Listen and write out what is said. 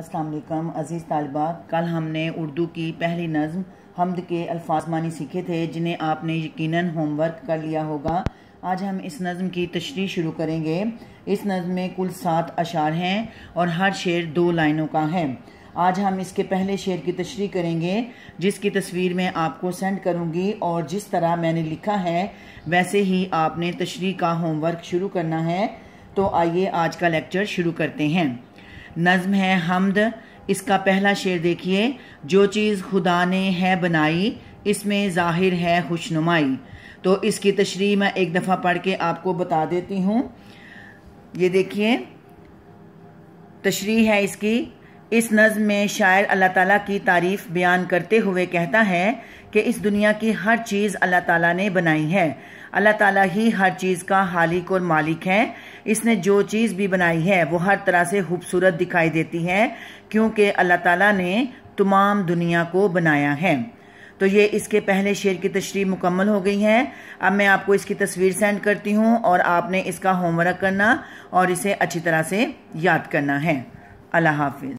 असलकम अज़ीज़ तलबा कल हमने उर्दू की पहली नज़म हमद के अल्फाज मानी सीखे थे जिन्हें आपने यकीनन होमवर्क कर लिया होगा आज हम इस नज़म की तशरी शुरू करेंगे इस नज़म में कुल सात अशार हैं और हर शेर दो लाइनों का है आज हम इसके पहले शेर की तशरी करेंगे जिसकी तस्वीर मैं आपको सेंड करूंगी और जिस तरह मैंने लिखा है वैसे ही आपने तशरी का होमवर्क शुरू करना है तो आइए आज का लेक्चर शुरू करते हैं नज़म है हमद इसका पहला शेर देखिए जो चीज़ खुदा ने है बनाई इसमें ज़ाहिर है खुशनुमाई तो इसकी तशरी मैं एक दफ़ा पढ़ के आपको बता देती हूँ ये देखिए तशरी है इसकी इस नज़म में शायर अल्लाह ताला की तारीफ बयान करते हुए कहता है कि इस दुनिया की हर चीज़ अल्लाह ताला ने बनाई है अल्लाह ताला ही हर चीज़ का हालिक और मालिक है इसने जो चीज़ भी बनाई है वो हर तरह से खूबसूरत दिखाई देती है क्योंकि अल्लाह ताला ने तमाम दुनिया को बनाया है तो ये इसके पहले शेर की तशरी मुकम्मल हो गई है अब मैं आपको इसकी तस्वीर सेंड करती हूँ और आपने इसका होमवर्क करना और इसे अच्छी तरह से याद करना है अल्लाह हाफिज